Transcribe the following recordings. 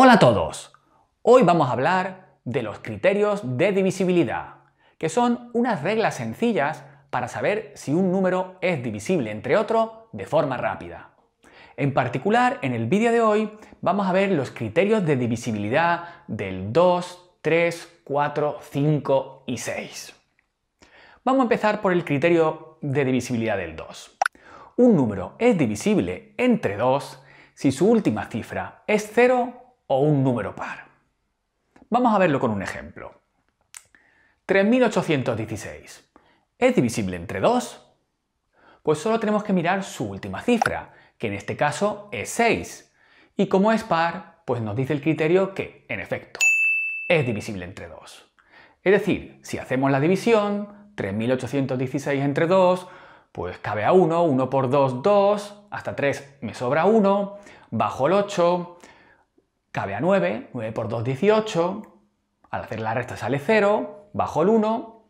Hola a todos. Hoy vamos a hablar de los criterios de divisibilidad, que son unas reglas sencillas para saber si un número es divisible entre otro de forma rápida. En particular, en el vídeo de hoy vamos a ver los criterios de divisibilidad del 2, 3, 4, 5 y 6. Vamos a empezar por el criterio de divisibilidad del 2. Un número es divisible entre 2 si su última cifra es 0 o un número par. Vamos a verlo con un ejemplo. 3816. ¿Es divisible entre 2? Pues solo tenemos que mirar su última cifra, que en este caso es 6. Y como es par, pues nos dice el criterio que, en efecto, es divisible entre 2. Es decir, si hacemos la división, 3816 entre 2, pues cabe a 1, 1 por 2, 2, hasta 3 me sobra 1, bajo el 8, cabe a 9, 9 por 2, 18, al hacer la resta sale 0, bajo el 1,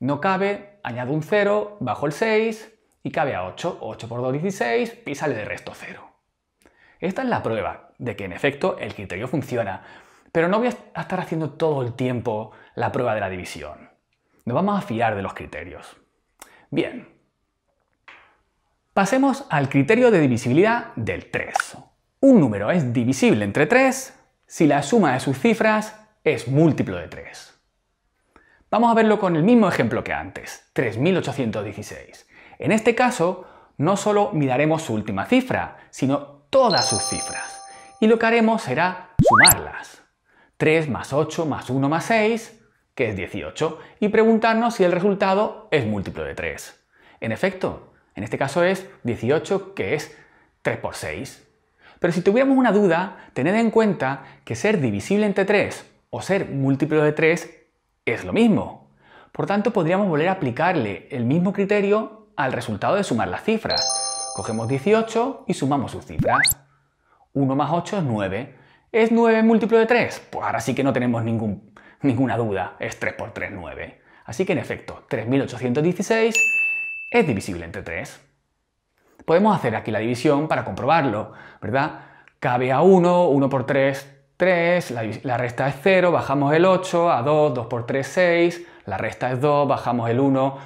no cabe, añado un 0, bajo el 6 y cabe a 8, 8 por 2, 16 y sale de resto 0. Esta es la prueba de que en efecto el criterio funciona, pero no voy a estar haciendo todo el tiempo la prueba de la división. Nos vamos a fiar de los criterios. Bien. Pasemos al criterio de divisibilidad del 3, un número es divisible entre 3 si la suma de sus cifras es múltiplo de 3. Vamos a verlo con el mismo ejemplo que antes, 3816. En este caso, no solo miraremos su última cifra, sino todas sus cifras. Y lo que haremos será sumarlas. 3 más 8 más 1 más 6, que es 18, y preguntarnos si el resultado es múltiplo de 3. En efecto, en este caso es 18, que es 3 por 6, pero si tuviéramos una duda, tened en cuenta que ser divisible entre 3 o ser múltiplo de 3 es lo mismo. Por tanto, podríamos volver a aplicarle el mismo criterio al resultado de sumar las cifras. Cogemos 18 y sumamos sus cifras. 1 más 8 es 9. ¿Es 9 múltiplo de 3? Pues ahora sí que no tenemos ninguna duda. Es 3 por 3, 9. Así que en efecto, 3816 es divisible entre 3. Podemos hacer aquí la división para comprobarlo, ¿verdad? Cabe a 1, 1 por 3, 3, la, resta es 0, bajamos el 8, a 2, 2 por 3, 6, la resta es 2, bajamos el 1,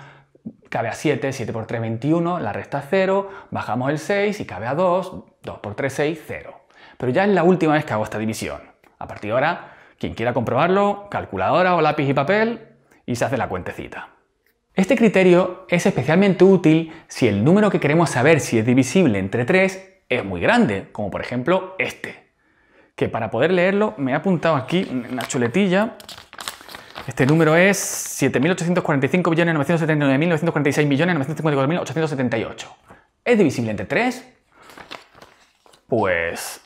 cabe a 7, 7 por 3, 21, la resta es 0, bajamos el 6 y cabe a 2, 2 por 3, 6, 0. Pero ya es la última vez que hago esta división. A partir de ahora, quien quiera comprobarlo, calculadora o lápiz y papel y se hace la cuentecita. Este criterio es especialmente útil si el número que queremos saber si es divisible entre 3 es muy grande, como por ejemplo este, que para poder leerlo me he apuntado aquí en la chuletilla. Este número es 7.845.979.946.954.878. ¿Es divisible entre 3? Pues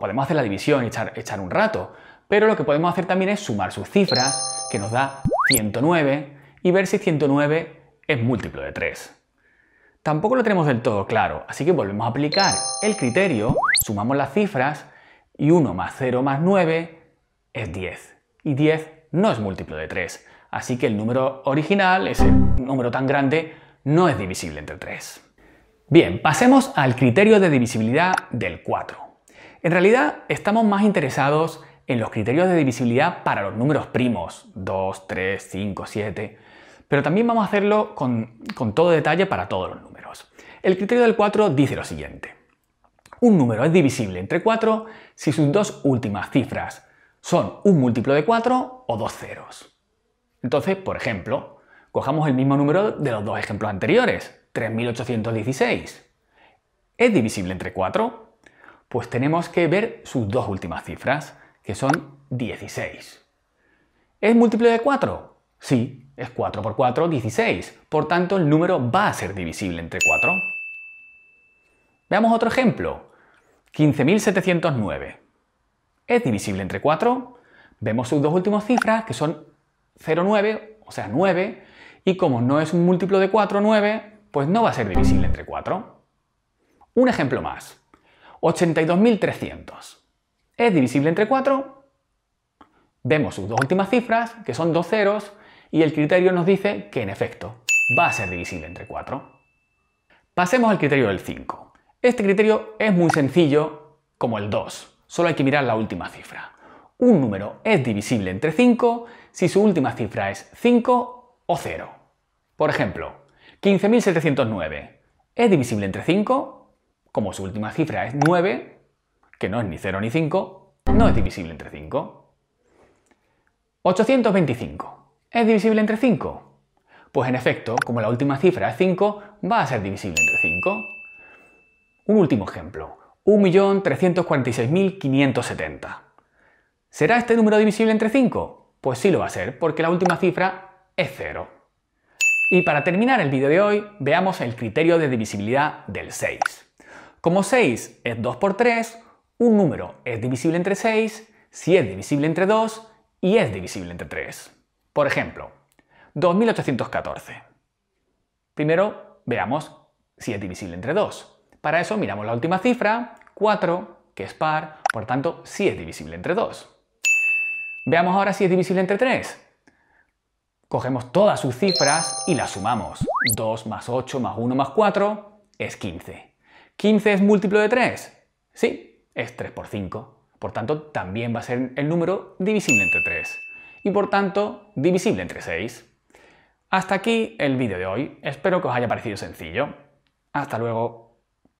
podemos hacer la división y echar, echar un rato, pero lo que podemos hacer también es sumar sus cifras, que nos da 109, y ver si 109 es múltiplo de 3. Tampoco lo tenemos del todo claro, así que volvemos a aplicar el criterio, sumamos las cifras y 1 más 0 más 9 es 10. Y 10 no es múltiplo de 3, así que el número original, ese número tan grande, no es divisible entre 3. Bien, pasemos al criterio de divisibilidad del 4. En realidad estamos más interesados en los criterios de divisibilidad para los números primos, 2, 3, 5, 7, pero también vamos a hacerlo con, con todo detalle para todos los números. El criterio del 4 dice lo siguiente. Un número es divisible entre 4 si sus dos últimas cifras son un múltiplo de 4 o dos ceros. Entonces, por ejemplo, cojamos el mismo número de los dos ejemplos anteriores, 3816. ¿Es divisible entre 4? Pues tenemos que ver sus dos últimas cifras que son 16. ¿Es múltiplo de 4? Sí, es 4 por 4, 16. Por tanto, el número va a ser divisible entre 4. Veamos otro ejemplo. 15.709. ¿Es divisible entre 4? Vemos sus dos últimas cifras, que son 0,9, o sea, 9. Y como no es un múltiplo de 4, 9, pues no va a ser divisible entre 4. Un ejemplo más. 82.300 es divisible entre 4, vemos sus dos últimas cifras, que son dos ceros, y el criterio nos dice que en efecto va a ser divisible entre 4. Pasemos al criterio del 5. Este criterio es muy sencillo como el 2, solo hay que mirar la última cifra. Un número es divisible entre 5 si su última cifra es 5 o 0. Por ejemplo, 15.709 es divisible entre 5, como su última cifra es 9, que no es ni 0 ni 5, no es divisible entre 5. 825. ¿Es divisible entre 5? Pues en efecto, como la última cifra es 5, va a ser divisible entre 5. Un último ejemplo. 1.346.570. ¿Será este número divisible entre 5? Pues sí lo va a ser, porque la última cifra es 0. Y para terminar el vídeo de hoy, veamos el criterio de divisibilidad del 6. Como 6 es 2 por 3, un número es divisible entre 6 si es divisible entre 2 y es divisible entre 3. Por ejemplo, 2814. Primero veamos si es divisible entre 2. Para eso miramos la última cifra, 4, que es par, por tanto, si es divisible entre 2. Veamos ahora si es divisible entre 3. Cogemos todas sus cifras y las sumamos. 2 más 8 más 1 más 4 es 15. ¿15 es múltiplo de 3? Sí, es 3 por 5. Por tanto, también va a ser el número divisible entre 3. Y por tanto, divisible entre 6. Hasta aquí el vídeo de hoy. Espero que os haya parecido sencillo. Hasta luego.